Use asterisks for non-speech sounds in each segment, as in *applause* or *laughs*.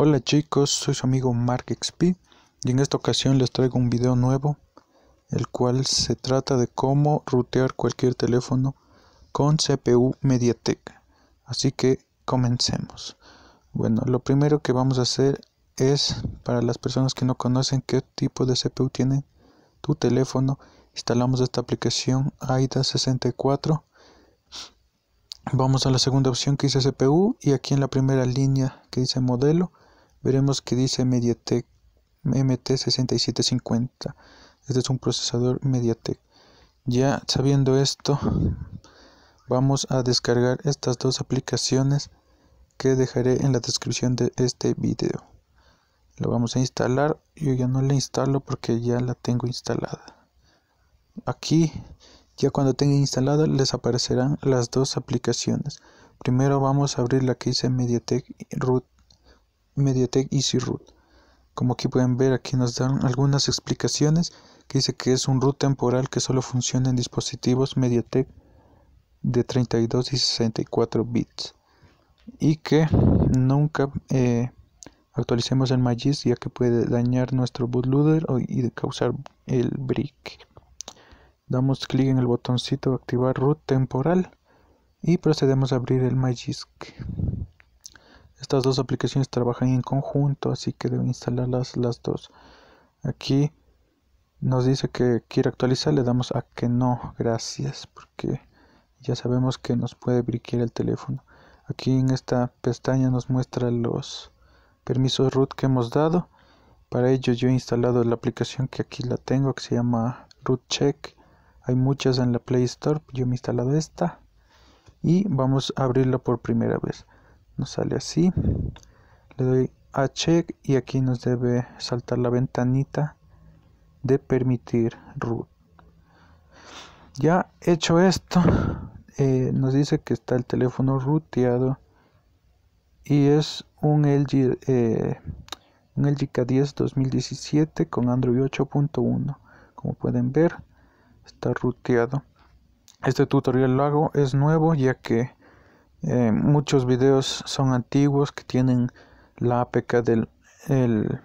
Hola chicos, soy su amigo Mark XP y en esta ocasión les traigo un video nuevo el cual se trata de cómo rutear cualquier teléfono con CPU MediaTek. Así que comencemos. Bueno, lo primero que vamos a hacer es para las personas que no conocen qué tipo de CPU tiene tu teléfono, instalamos esta aplicación AIDA64. Vamos a la segunda opción que dice CPU y aquí en la primera línea que dice modelo Veremos que dice Mediatek MT6750. Este es un procesador Mediatek. Ya sabiendo esto, vamos a descargar estas dos aplicaciones que dejaré en la descripción de este video. Lo vamos a instalar. Yo ya no la instalo porque ya la tengo instalada. Aquí, ya cuando tenga instalada, les aparecerán las dos aplicaciones. Primero vamos a abrir la que dice Mediatek Root Mediatek Easy Root. Como aquí pueden ver, aquí nos dan algunas explicaciones que dice que es un root temporal que solo funciona en dispositivos Mediatek de 32 y 64 bits y que nunca eh, actualicemos el magisk ya que puede dañar nuestro bootloader y causar el brick. Damos clic en el botoncito activar root temporal y procedemos a abrir el Magisk. Estas dos aplicaciones trabajan en conjunto, así que debo instalarlas las dos. Aquí nos dice que quiere actualizar, le damos a que no, gracias, porque ya sabemos que nos puede briquear el teléfono. Aquí en esta pestaña nos muestra los permisos root que hemos dado. Para ello yo he instalado la aplicación que aquí la tengo, que se llama root check. Hay muchas en la Play Store, yo me he instalado esta. Y vamos a abrirla por primera vez nos sale así le doy a check y aquí nos debe saltar la ventanita de permitir root ya hecho esto eh, nos dice que está el teléfono ruteado y es un LG LG K10 2017 con Android 8.1 como pueden ver está ruteado este tutorial lo hago es nuevo ya que eh, muchos videos son antiguos que tienen la APK del el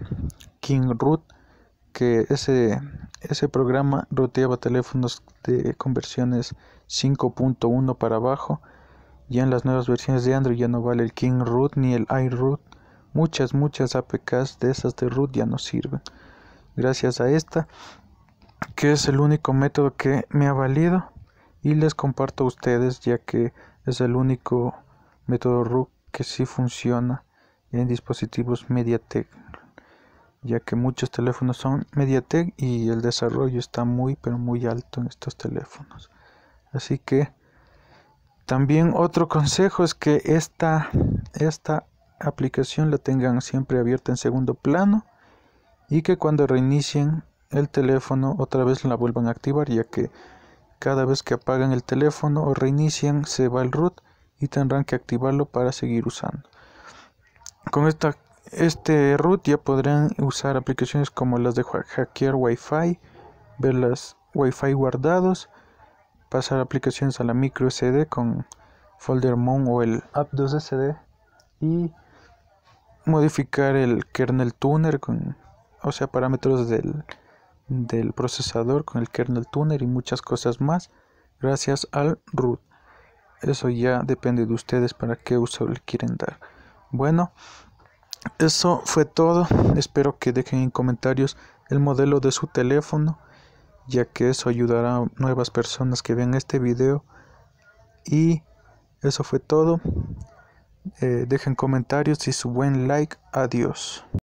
King Root, que ese, ese programa roteaba teléfonos de conversiones 5.1 para abajo. Ya en las nuevas versiones de Android ya no vale el King Root ni el iRoot. Muchas, muchas APKs de esas de root ya no sirven. Gracias a esta, que es el único método que me ha valido y les comparto a ustedes ya que es el único método RUC que sí funciona en dispositivos MediaTek, ya que muchos teléfonos son MediaTek y el desarrollo está muy pero muy alto en estos teléfonos. Así que también otro *laughs* consejo es que esta, esta aplicación la tengan siempre abierta en segundo plano y que cuando reinicien el teléfono otra vez la vuelvan a activar ya que cada vez que apagan el teléfono o reinician, se va el root y tendrán que activarlo para seguir usando. Con esta, este root ya podrán usar aplicaciones como las de hackear wifi ver las wifi guardados, pasar aplicaciones a la micro SD con folder o el app2 SD y modificar el kernel tuner con o sea parámetros del del procesador con el kernel tuner y muchas cosas más gracias al root. Eso ya depende de ustedes para qué uso le quieren dar. Bueno, eso fue todo. Espero que dejen en comentarios el modelo de su teléfono, ya que eso ayudará a nuevas personas que vean este video. Y eso fue todo. Eh, dejen comentarios y su buen like. Adiós.